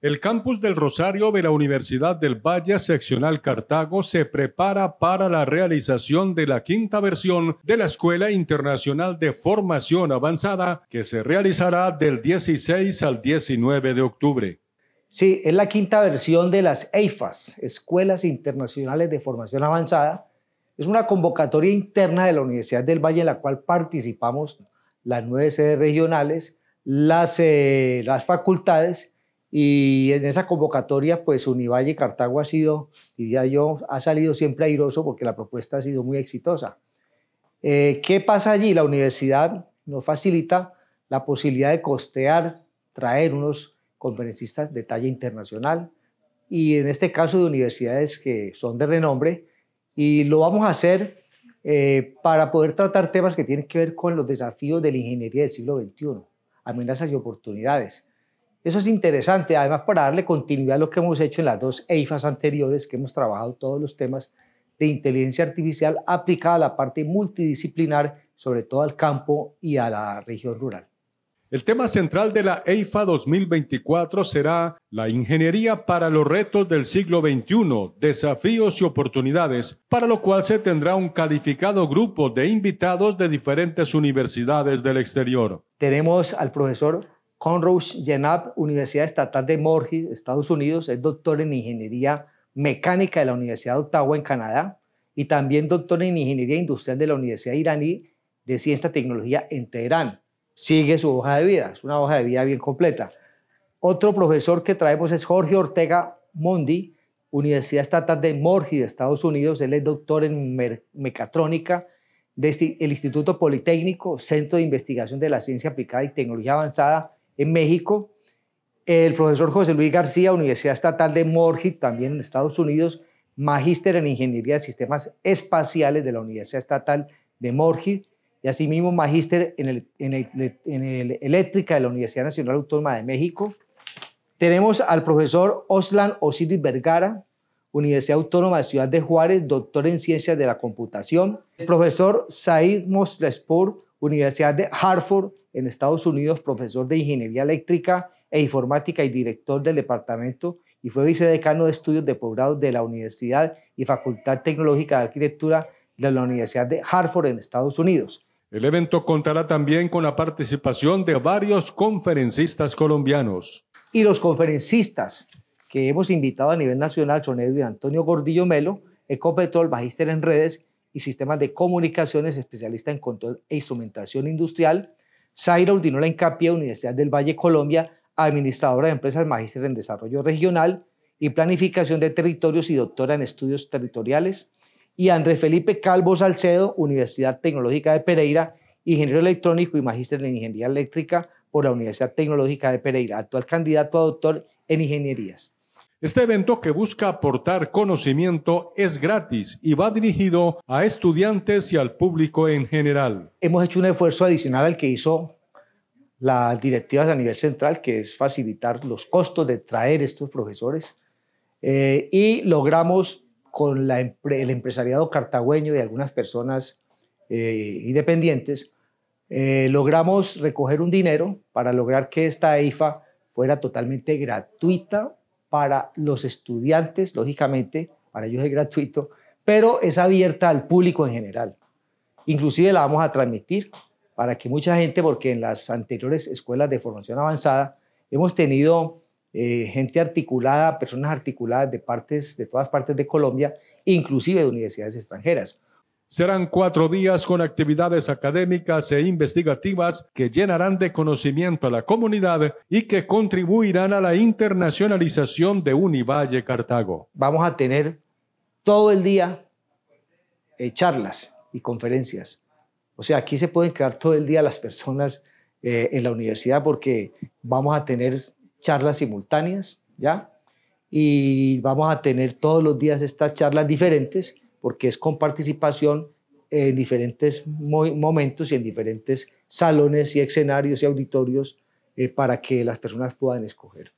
El campus del Rosario de la Universidad del Valle Seccional Cartago se prepara para la realización de la quinta versión de la Escuela Internacional de Formación Avanzada que se realizará del 16 al 19 de octubre. Sí, es la quinta versión de las EIFAS, Escuelas Internacionales de Formación Avanzada. Es una convocatoria interna de la Universidad del Valle en la cual participamos las nueve sedes regionales, las, eh, las facultades, y en esa convocatoria, pues Univalle Cartago ha sido, diría yo, ha salido siempre airoso porque la propuesta ha sido muy exitosa. Eh, ¿Qué pasa allí? La universidad nos facilita la posibilidad de costear, traer unos conferencistas de talla internacional y en este caso de universidades que son de renombre y lo vamos a hacer eh, para poder tratar temas que tienen que ver con los desafíos de la ingeniería del siglo XXI, amenazas y oportunidades. Eso es interesante, además, para darle continuidad a lo que hemos hecho en las dos EIFAs anteriores, que hemos trabajado todos los temas de inteligencia artificial aplicada a la parte multidisciplinar, sobre todo al campo y a la región rural. El tema central de la e EIFA 2024 será la ingeniería para los retos del siglo XXI, desafíos y oportunidades, para lo cual se tendrá un calificado grupo de invitados de diferentes universidades del exterior. Tenemos al profesor Conroe Yenab, Universidad Estatal de morgi Estados Unidos, es doctor en Ingeniería Mecánica de la Universidad de Ottawa en Canadá y también doctor en Ingeniería Industrial de la Universidad Iraní de Ciencia y Tecnología en Teherán. Sigue su hoja de vida, es una hoja de vida bien completa. Otro profesor que traemos es Jorge Ortega Mondi, Universidad Estatal de morgi Estados Unidos. Él es doctor en mecatrónica del Instituto Politécnico, Centro de Investigación de la Ciencia Aplicada y Tecnología Avanzada en México, el profesor José Luis García, Universidad Estatal de Morgit, también en Estados Unidos, magíster en Ingeniería de Sistemas Espaciales de la Universidad Estatal de Moorhead y asimismo magíster en, el, en, el, en el Eléctrica de la Universidad Nacional Autónoma de México. Tenemos al profesor Oslan Osiris Vergara, Universidad Autónoma de Ciudad de Juárez, doctor en Ciencias de la Computación. El profesor Said Moslespur, Universidad de Hartford, en Estados Unidos, profesor de Ingeniería Eléctrica e Informática y director del departamento, y fue vicedecano de estudios de posgrado de la Universidad y Facultad Tecnológica de Arquitectura de la Universidad de Hartford en Estados Unidos. El evento contará también con la participación de varios conferencistas colombianos. Y los conferencistas que hemos invitado a nivel nacional son Edwin Antonio Gordillo Melo, Ecopetrol, magíster en redes y sistemas de comunicaciones, especialista en control e instrumentación industrial, Zaira Urdinola Encapia, Universidad del Valle Colombia, administradora de empresas, magíster en desarrollo regional y planificación de territorios y doctora en estudios territoriales. Y André Felipe Calvo Salcedo, Universidad Tecnológica de Pereira, ingeniero electrónico y magíster en ingeniería eléctrica por la Universidad Tecnológica de Pereira, actual candidato a doctor en ingenierías. Este evento que busca aportar conocimiento es gratis y va dirigido a estudiantes y al público en general. Hemos hecho un esfuerzo adicional al que hizo las directivas a nivel central, que es facilitar los costos de traer estos profesores. Eh, y logramos con el empresariado cartagüeño y algunas personas eh, independientes, eh, logramos recoger un dinero para lograr que esta EIFA fuera totalmente gratuita para los estudiantes, lógicamente, para ellos es gratuito, pero es abierta al público en general. Inclusive la vamos a transmitir para que mucha gente, porque en las anteriores escuelas de formación avanzada hemos tenido eh, gente articulada, personas articuladas de, partes, de todas partes de Colombia, inclusive de universidades extranjeras. Serán cuatro días con actividades académicas e investigativas que llenarán de conocimiento a la comunidad y que contribuirán a la internacionalización de Univalle Cartago. Vamos a tener todo el día eh, charlas y conferencias. O sea, aquí se pueden quedar todo el día las personas eh, en la universidad porque vamos a tener charlas simultáneas, ¿ya? Y vamos a tener todos los días estas charlas diferentes porque es con participación en diferentes momentos y en diferentes salones y escenarios y auditorios eh, para que las personas puedan escoger.